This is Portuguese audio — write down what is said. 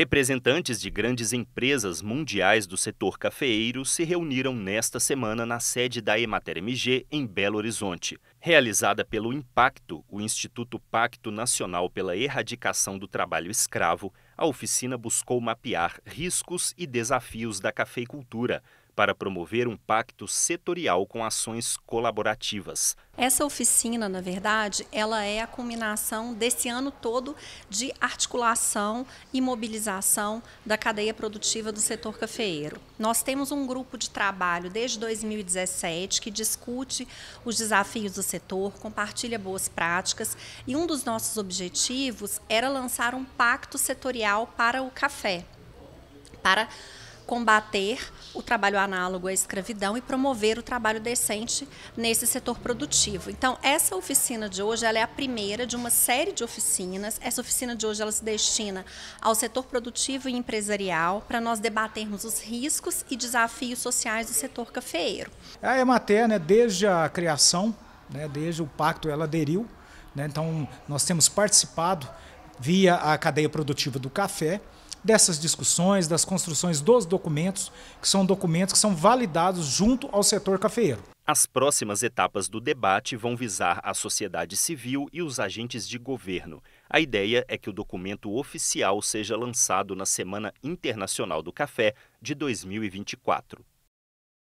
Representantes de grandes empresas mundiais do setor cafeeiro se reuniram nesta semana na sede da Emater MG em Belo Horizonte. Realizada pelo Impacto, o Instituto Pacto Nacional pela Erradicação do Trabalho Escravo, a oficina buscou mapear riscos e desafios da cafeicultura para promover um pacto setorial com ações colaborativas. Essa oficina, na verdade, ela é a culminação desse ano todo de articulação e mobilização da cadeia produtiva do setor cafeeiro. Nós temos um grupo de trabalho desde 2017 que discute os desafios do setor, compartilha boas práticas e um dos nossos objetivos era lançar um pacto setorial real para o café, para combater o trabalho análogo à escravidão e promover o trabalho decente nesse setor produtivo. Então, essa oficina de hoje ela é a primeira de uma série de oficinas. Essa oficina de hoje ela se destina ao setor produtivo e empresarial para nós debatermos os riscos e desafios sociais do setor cafeeiro. A Emater, né, desde a criação, né, desde o pacto, ela aderiu. Né, então, nós temos participado via a cadeia produtiva do café, dessas discussões, das construções dos documentos, que são documentos que são validados junto ao setor cafeeiro. As próximas etapas do debate vão visar a sociedade civil e os agentes de governo. A ideia é que o documento oficial seja lançado na Semana Internacional do Café de 2024.